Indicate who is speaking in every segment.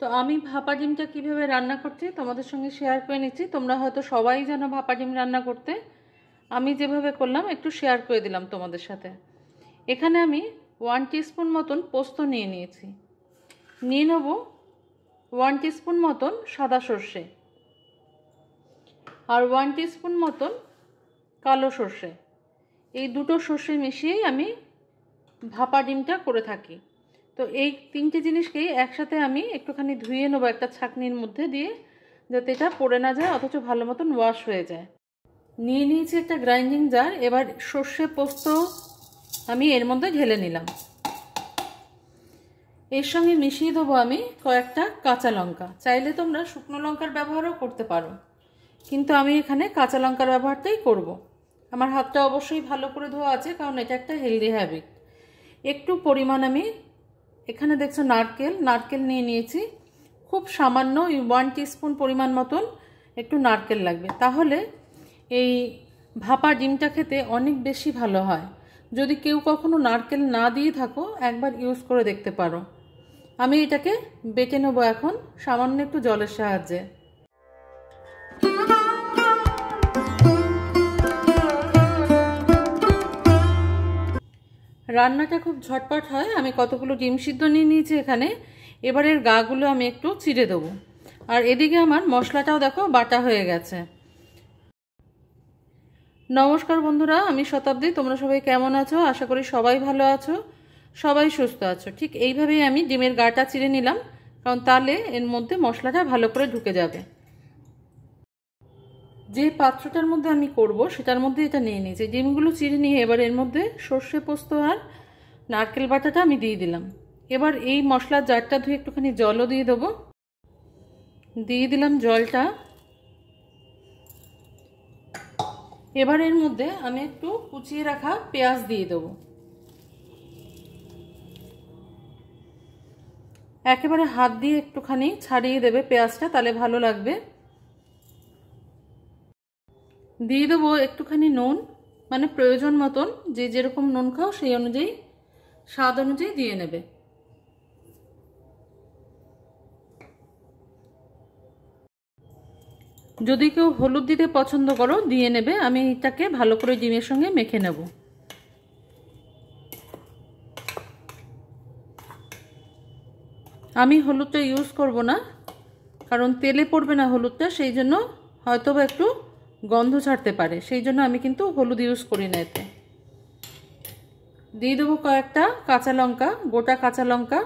Speaker 1: তো আমি ভাপা ডিমটা কীভাবে রান্না করছি তোমাদের সঙ্গে শেয়ার করে নিচ্ছি তোমরা হয়তো সবাই যেন ভাপা ডিম রান্না করতে আমি যেভাবে করলাম একটু শেয়ার করে দিলাম তোমাদের সাথে এখানে আমি ওয়ান স্পুন মতন পোস্ত নিয়ে নিয়েছি নিয়ে নেব ওয়ান স্পুন মতন সাদা সর্ষে আর ওয়ান স্পুন মতন কালো সর্ষে এই দুটো সর্ষে মিশিয়েই আমি ভাপা ডিমটা করে থাকি তো এই তিনটে জিনিসকেই একসাথে আমি একটুখানি ধুয়ে নেবো একটা ছাকনির মধ্যে দিয়ে যাতে এটা পড়ে না যায় অথচ ভালো মতন ওয়াশ হয়ে যায় নিয়ে নিয়েছি একটা গ্রাইন্ডিং জার এবার সর্ষে পোস্ত আমি এর মধ্যে ঢেলে নিলাম এর সঙ্গে মিশিয়ে দেবো আমি কয়েকটা কাঁচা লঙ্কা চাইলে তোমরা শুকনো লঙ্কার ব্যবহারও করতে পারো কিন্তু আমি এখানে কাঁচা লঙ্কার ব্যবহারটাই করব। আমার হাতটা অবশ্যই ভালো করে ধোয়া আছে কারণ এটা একটা হেলদি হ্যাবিট একটু পরিমাণ আমি এখানে দেখছো নারকেল নারকেল নিয়ে নিয়েছি খুব সামান্য ওই ওয়ান টিস্পুন পরিমাণ মতন একটু নারকেল লাগবে তাহলে এই ভাপা ডিমটা খেতে অনেক বেশি ভালো হয় যদি কেউ কখনো নারকেল না দিয়ে থাকো একবার ইউজ করে দেখতে পারো আমি এটাকে বেটে নেবো এখন সামান্য একটু জলের সাহায্যে রান্নাটা খুব ঝটপট হয় আমি কতগুলো ডিম সিদ্ধ নিয়ে নিয়েছি এখানে এবারের গাগুলো আমি একটু চিড়ে দেবো আর এদিকে আমার মশলাটাও দেখো বাটা হয়ে গেছে নমস্কার বন্ধুরা আমি শতাব্দী তোমরা সবাই কেমন আছো আশা করি সবাই ভালো আছো সবাই সুস্থ আছো ঠিক এইভাবেই আমি ডিমের গাটা চিড়ে নিলাম কারণ তাহলে এর মধ্যে মশলাটা ভালো করে ঢুকে যাবে যে পাত্রটার মধ্যে আমি করব সেটার মধ্যে এটা নিয়ে নিয়েছি ডিমগুলো চিড়ে নিয়ে এবার এর মধ্যে সর্ষে পোস্ত আর নারকেল বাটাটা আমি দিয়ে দিলাম এবার এই মশলার জারটা ধুয়ে একটুখানি জলও দিয়ে দেবো দিয়ে দিলাম জলটা এবার এর মধ্যে আমি একটু কুচিয়ে রাখা পেঁয়াজ দিয়ে দেবো একেবারে হাত দিয়ে একটুখানি ছাড়িয়ে দেবে পেঁয়াজটা তাহলে ভালো লাগবে দিয়ে দেবো একটুখানি নুন মানে প্রয়োজন মতন যে যেরকম নুন খাও সেই অনুযায়ী স্বাদ অনুযায়ী দিয়ে নেবে যদি কেউ হলুদ দিতে পছন্দ করো দিয়ে নেবে আমি এটাকে ভালো করে ডিমের সঙ্গে মেখে নেব আমি হলুদটা ইউজ করব না কারণ তেলে পড়বে না হলুদটা সেই জন্য হয়তো একটু গন্ধ ছাড়তে পারে সেই জন্য আমি কিন্তু হলুদ ইউজ করি না এতে দিয়ে দেবো কয়েকটা কাঁচা লঙ্কা গোটা কাঁচা লঙ্কা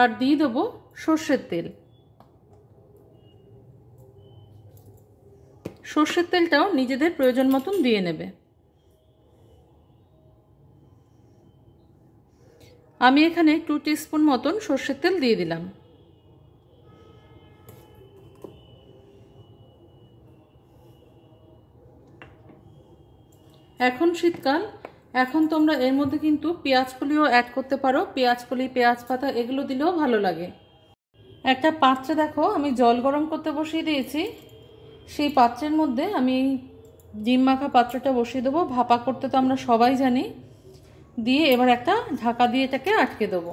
Speaker 1: আর দিয়ে দেবো সর্ষের তেল সর্ষের তেলটাও নিজেদের প্রয়োজন মতন দিয়ে নেবে আমি এখানে টু টিস্পুন মতন সর্ষের তেল দিয়ে দিলাম এখন শীতকাল এখন তোমরা এর মধ্যে কিন্তু পেঁয়াজ কলিও অ্যাড করতে পারো পেঁয়াজ কলি পেঁয়াজ পাতা এগুলো দিলেও ভালো লাগে একটা পাত্রে দেখো আমি জল গরম করতে বসিয়ে দিয়েছি সেই পাত্রের মধ্যে আমি ডিম মাখা পাত্রটা বসিয়ে দেবো ভাপা করতে তো আমরা সবাই জানি দিয়ে এবার একটা ঢাকা দিয়ে এটাকে আটকে দেবো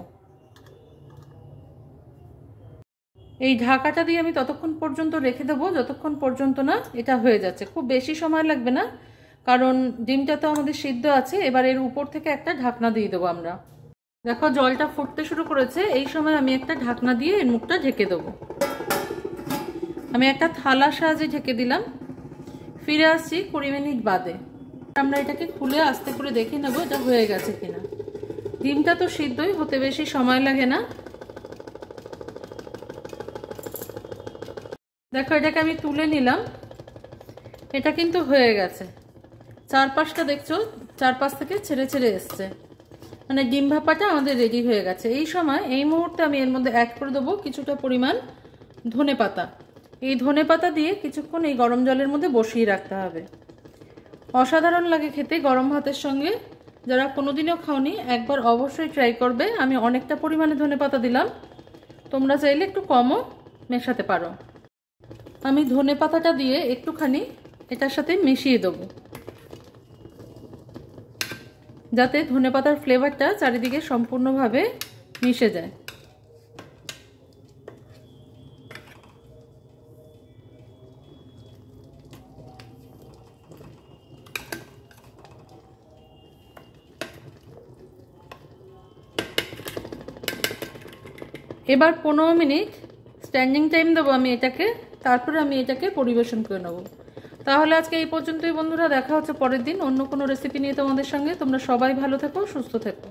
Speaker 1: এই ঢাকাটা দিয়ে আমি ততক্ষণ পর্যন্ত রেখে দেবো যতক্ষণ পর্যন্ত না এটা হয়ে যাচ্ছে খুব বেশি সময় লাগবে না কারণ ডিমটা তো আমাদের সিদ্ধ আছে এবার এর উপর থেকে একটা ঢাকনা দিয়ে দেবো আমরা দেখো জলটা ফুটতে শুরু করেছে এই সময় আমি একটা ঢাকনা দিয়ে এর মুখটা ঢেকে দেবো আমি একটা থালা সাহায্যে ঢেকে দিলাম ফিরে আসছি কুড়ি মিনিট বাদে আমরা এটাকে খুলে আস্তে করে দেখে নেবো এটা হয়ে গেছে কিনা ডিমটা তো সিদ্ধই হতে বেশি সময় লাগে না দেখো এটাকে আমি তুলে নিলাম এটা কিন্তু হয়ে গেছে চারপাশটা দেখছো চারপাশ থেকে ছেড়ে ছেড়ে এসছে মানে ডিম ভাপাটা আমাদের রেডি হয়ে গেছে এই সময় এই মুহূর্তে আমি এর মধ্যে অ্যাড করে দেবো কিছুটা পরিমাণ ধনে পাতা এই ধনে পাতা দিয়ে কিছুক্ষণ এই গরম জলের মধ্যে বসিয়ে রাখতে হবে অসাধারণ লাগে খেতে গরম ভাতের সঙ্গে যারা কোনোদিনও খাওনি একবার অবশ্যই ট্রাই করবে আমি অনেকটা পরিমাণে ধনে পাতা দিলাম তোমরা চাইলে একটু কমও মেশাতে পারো আমি ধনে পাতাটা দিয়ে একটুখানি এটার সাথে মিশিয়ে দেবো যাতে ধনেপাতার ফ্লেভারটা চারিদিকে সম্পূর্ণভাবে মিশে যায় এবার পনেরো মিনিট স্ট্যান্ডিং টাইম দেবো আমি এটাকে তারপর আমি এটাকে পরিবেশন করে নেবো তাহলে আজকে এই পর্যন্তই বন্ধুরা দেখা হচ্ছে পরের দিন অন্য কোনো রেসিপি নিয়ে তোমাদের সঙ্গে তোমরা সবাই ভালো থেকো সুস্থ থেকো